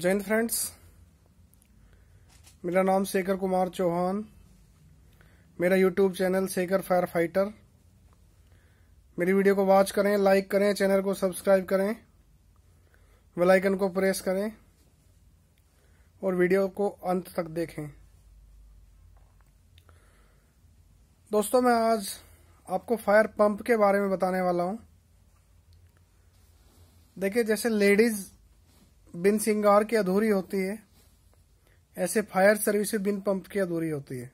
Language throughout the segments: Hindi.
जैन फ्रेंड्स मेरा नाम शेखर कुमार चौहान मेरा YouTube channel Shekhar fire fighter मेरी वीडियो को वॉच करें लाइक करें चैनल को सब्सक्राइब करें वेल आइकन को प्रेस करें और वीडियो को अंत तक देखें दोस्तों मैं आज आपको फायर पंप के बारे में बताने वाला हूं देखिए जैसे लेडीज बिन सिंगार की अधूरी होती है ऐसे फायर सर्विस बिन पंप की अधूरी होती है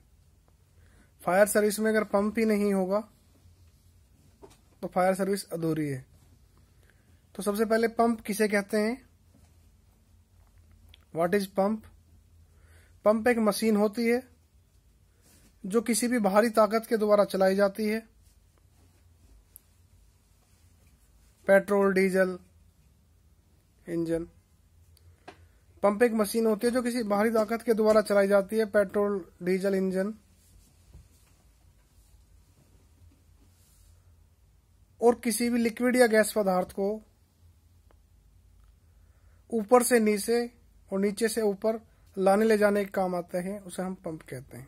फायर सर्विस में अगर पंप ही नहीं होगा तो फायर सर्विस अधूरी है तो सबसे पहले पंप किसे कहते हैं व्हाट इज पंप पंप एक मशीन होती है जो किसी भी बाहरी ताकत के द्वारा चलाई जाती है पेट्रोल डीजल इंजन पंप एक मशीन होती है जो किसी बाहरी ताकत के द्वारा चलाई जाती है पेट्रोल डीजल इंजन और किसी भी लिक्विड या गैस पदार्थ को ऊपर से नीचे और नीचे से ऊपर लाने ले जाने के काम आते हैं उसे हम पंप कहते हैं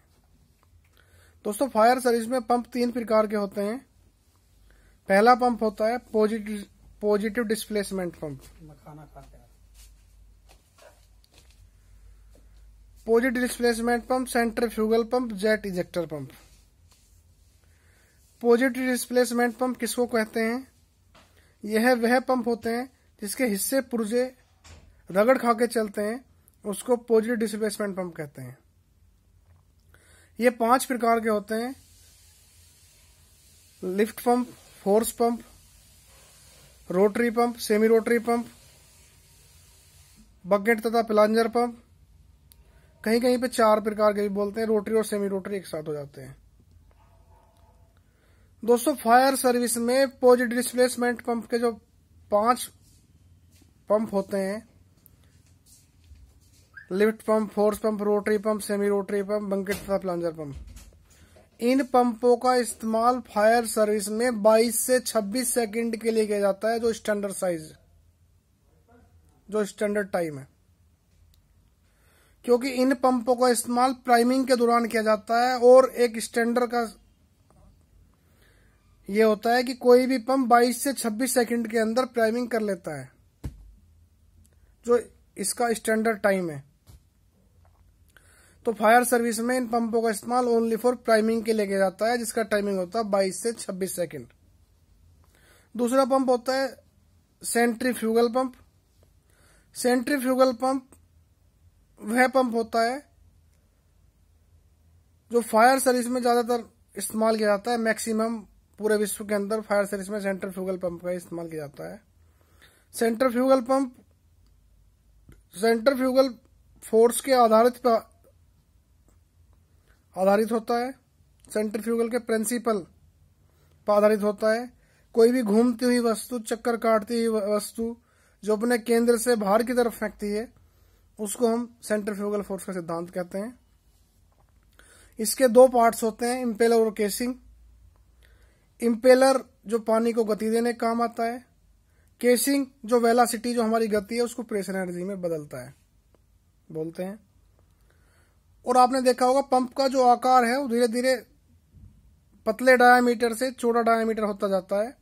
दोस्तों फायर सर्विस में पंप तीन प्रकार के होते हैं पहला पंप होता है पॉजिटिव पॉजिटिव डिस्प्लेसमेंट पंप खाना खाते हैं positive displacement pump centrifugal pump jet ejector pump positive displacement pump किसको कहते हैं यह है वह पंप होते हैं जिसके हिस्से पुर्जे रगड़ खाके चलते हैं उसको पॉजिटिव डिस्प्लेसमेंट पंप कहते हैं ये पांच प्रकार के होते हैं lift pump force pump rotary pump semi rotary pump bucket तथा प्लांजर पंप कहीं कहीं पे चार प्रकार के भी बोलते हैं रोटरी और सेमी रोटरी एक साथ हो जाते हैं दोस्तों फायर सर्विस में पोज डिस्प्लेसमेंट पंप के जो पांच पंप होते हैं lift pump force pump rotary pump semi rotary pump bucket तथा प्लांजर पंप इन पंपों का इस्तेमाल फायर सर्विस में 22 से 26 सेकंड के लिए किया जाता है जो स्टैंडर्ड साइज जो स्टैंडर्ड टाइम है क्योंकि इन पंपों का इस्तेमाल प्राइमिंग के दौरान किया जाता है और एक स्टैंडर्ड का यह होता है कि कोई भी पंप 22 से 26 सेकंड के अंदर प्राइमिंग कर लेता है जो इसका स्टैंडर्ड टाइम है तो फायर सर्विस में इन पंपों का इस्तेमाल ओनली फॉर प्राइमिंग के लिए किया जाता है जिसका टाइमिंग होता है 22 से 26 सेकंड दूसरा पंप होता है सेंट्रीफ्यूगल पंप सेंट्रीफ्यूगल पंप वह पंप होता है जो फायर सर्विस में ज्यादातर इस्तेमाल किया जाता है मैक्सिमम पूरे विश्व के अंदर फायर सर्विस में सेंट्रल फ्यूगल पंप का इस्तेमाल किया जाता है centrifugal pump centrifugal force के आधारित पर आधारित होता है सेंट्रल फ्यूगल के प्रिंसिपल पर आधारित होता है कोई भी घूमती हुई वस्तु चक्कर काटती हुई वस्तु जो अपने केंद्र से बाहर की तरफ फेंकती है उसको हम फ्यूगल फोर्स का सिद्धांत कहते हैं इसके दो पार्ट्स होते हैं इम्पेलर और केसिंग इम्पेलर जो पानी को गति देने काम आता है केसिंग जो वेलासिटी जो हमारी गति है उसको प्रेशर एनर्जी में बदलता है बोलते हैं और आपने देखा होगा पंप का जो आकार है वो धीरे धीरे पतले डायामीटर से छोटा डायामीटर होता जाता है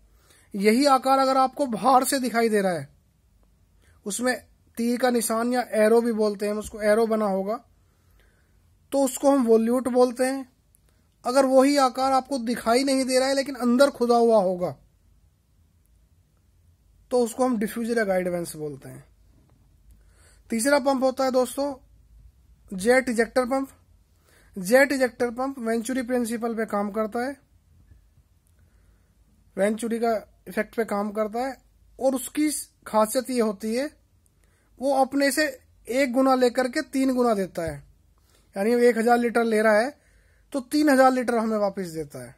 यही आकार अगर आपको बाहर से दिखाई दे रहा है उसमें तीर का निशान या एरो भी बोलते हैं उसको एरो बना होगा तो उसको हम वोल्यूट बोलते हैं अगर वही आकार आपको दिखाई नहीं दे रहा है लेकिन अंदर खुदा हुआ होगा तो उसको हम डिफ्यूजर या गाइडवेंस बोलते हैं तीसरा पंप होता है दोस्तों jet ejector pump jet ejector pump venturi principle पे काम करता है वेंचुरी का इफेक्ट पे काम करता है और उसकी खासियत ये होती है वो अपने से एक गुना लेकर के तीन गुना देता है यानी एक हजार लीटर ले रहा है तो तीन हजार लीटर हमें वापस देता है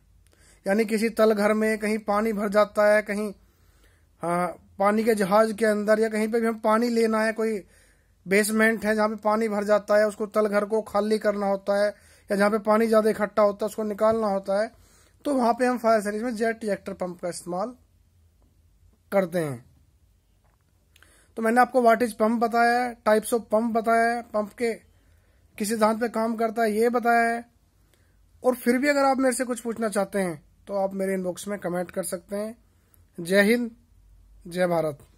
यानी किसी तल घर में कहीं पानी भर जाता है कहीं हाँ पानी के जहाज के अंदर या कहीं पे भी हम पानी लेना है कोई बेसमेंट है जहाँ पे पानी भर जाता है उसको तल घर को खाली करना होता है या जहाँ पे पानी ज़्यादा इकट्ठा होता है उसको निकालना होता है तो वहां पे हम फायर सर्विस में जेट रिएक्टर पंप का इस्तेमाल करते हैं तो मैंने आपको वाटेज पंप बताया है टाइप्स ऑफ पंप बताया है पंप के किस सिद्धांत पे काम करता है ये बताया है और फिर भी अगर आप मेरे से कुछ पूछना चाहते हैं तो आप मेरे इनबॉक्स में कमेंट कर सकते हैं जय हिंद जय भारत